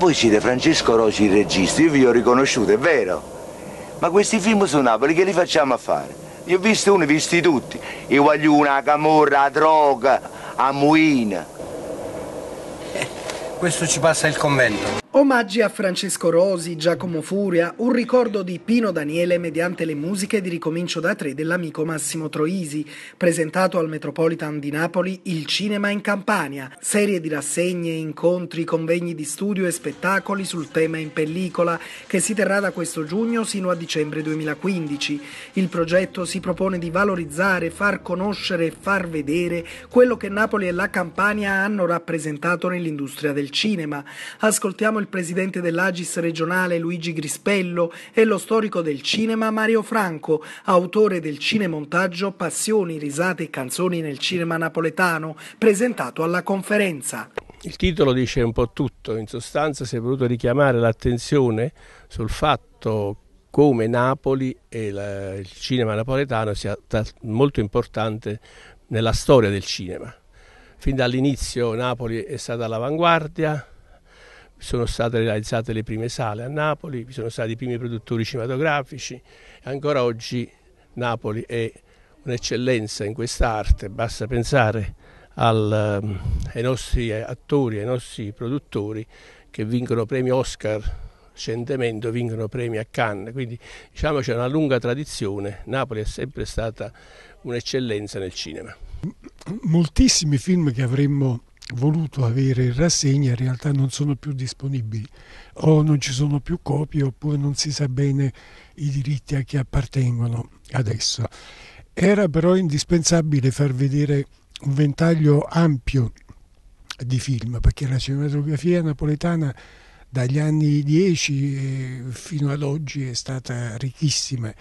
voi siete Francesco Rossi il regista, io vi ho riconosciuto, è vero. Ma questi film su Napoli che li facciamo a fare? Io ho visto uno, visti tutti. I guagliuna, la camorra, la droga, a muina questo ci passa il convento. Omaggi a Francesco Rosi, Giacomo Furia, un ricordo di Pino Daniele mediante le musiche di Ricomincio da tre dell'amico Massimo Troisi, presentato al Metropolitan di Napoli Il Cinema in Campania, serie di rassegne, incontri, convegni di studio e spettacoli sul tema in pellicola che si terrà da questo giugno sino a dicembre 2015. Il progetto si propone di valorizzare, far conoscere e far vedere quello che Napoli e la Campania hanno rappresentato nell'industria del cinema. Ascoltiamo il presidente dell'Agis regionale Luigi Grispello e lo storico del cinema Mario Franco, autore del cinemontaggio Passioni, risate e canzoni nel cinema napoletano, presentato alla conferenza. Il titolo dice un po' tutto, in sostanza si è voluto richiamare l'attenzione sul fatto come Napoli e la, il cinema napoletano sia molto importante nella storia del cinema. Fin dall'inizio Napoli è stata all'avanguardia, sono state realizzate le prime sale a Napoli, vi sono stati i primi produttori cinematografici e ancora oggi Napoli è un'eccellenza in quest'arte, basta pensare al, ehm, ai nostri attori, ai nostri produttori che vincono premi Oscar recentemente, vincono premi a Cannes, quindi diciamo c'è una lunga tradizione, Napoli è sempre stata un'eccellenza nel cinema moltissimi film che avremmo voluto avere in rassegna in realtà non sono più disponibili o non ci sono più copie oppure non si sa bene i diritti a chi appartengono adesso. Era però indispensabile far vedere un ventaglio ampio di film perché la cinematografia napoletana dagli anni 10 eh, fino ad oggi è stata ricchissima